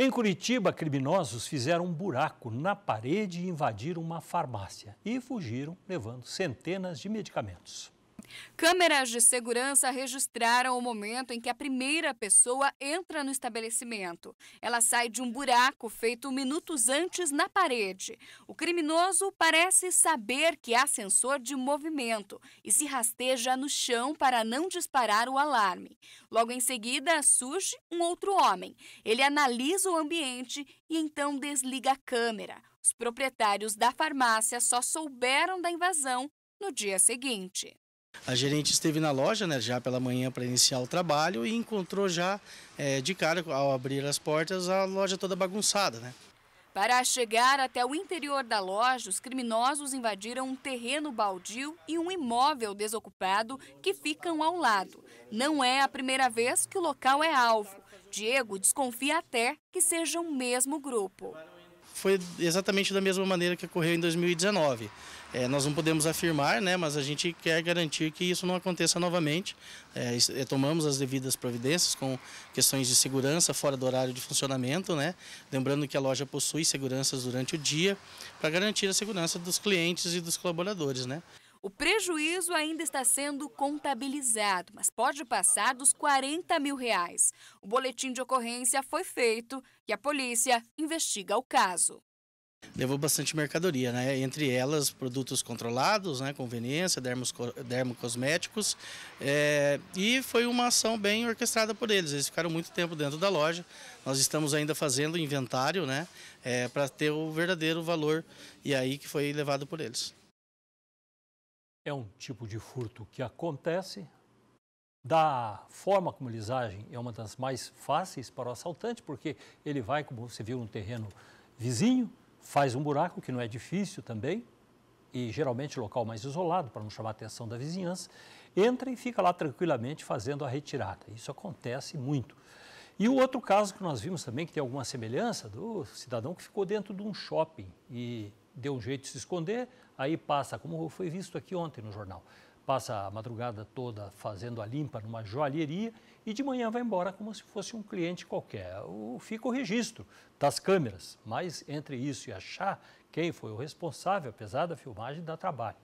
Em Curitiba, criminosos fizeram um buraco na parede e invadiram uma farmácia e fugiram levando centenas de medicamentos. Câmeras de segurança registraram o momento em que a primeira pessoa entra no estabelecimento. Ela sai de um buraco feito minutos antes na parede. O criminoso parece saber que há sensor de movimento e se rasteja no chão para não disparar o alarme. Logo em seguida, surge um outro homem. Ele analisa o ambiente e então desliga a câmera. Os proprietários da farmácia só souberam da invasão no dia seguinte. A gerente esteve na loja né, já pela manhã para iniciar o trabalho e encontrou já é, de cara, ao abrir as portas, a loja toda bagunçada. Né? Para chegar até o interior da loja, os criminosos invadiram um terreno baldio e um imóvel desocupado que ficam ao lado. Não é a primeira vez que o local é alvo. Diego desconfia até que seja o mesmo grupo foi exatamente da mesma maneira que ocorreu em 2019. É, nós não podemos afirmar, né, mas a gente quer garantir que isso não aconteça novamente. É, tomamos as devidas providências com questões de segurança fora do horário de funcionamento, né, lembrando que a loja possui seguranças durante o dia para garantir a segurança dos clientes e dos colaboradores. Né. O prejuízo ainda está sendo contabilizado, mas pode passar dos 40 mil reais. O boletim de ocorrência foi feito e a polícia investiga o caso. Levou bastante mercadoria, né? Entre elas, produtos controlados, né? Conveniência, dermos, dermocosméticos. É, e foi uma ação bem orquestrada por eles. Eles ficaram muito tempo dentro da loja. Nós estamos ainda fazendo o inventário, né? É, eh, Para ter o verdadeiro valor. E aí que foi levado por eles é um tipo de furto que acontece. Da forma como eles agem, é uma das mais fáceis para o assaltante, porque ele vai, como você viu, no terreno vizinho, faz um buraco, que não é difícil também, e geralmente local mais isolado, para não chamar a atenção da vizinhança, entra e fica lá tranquilamente fazendo a retirada. Isso acontece muito. E o outro caso que nós vimos também, que tem alguma semelhança, do cidadão que ficou dentro de um shopping e deu um jeito de se esconder, aí passa, como foi visto aqui ontem no jornal, passa a madrugada toda fazendo a limpa numa joalheria e de manhã vai embora como se fosse um cliente qualquer. O, fica o registro das câmeras, mas entre isso e achar quem foi o responsável, apesar da filmagem, dá trabalho.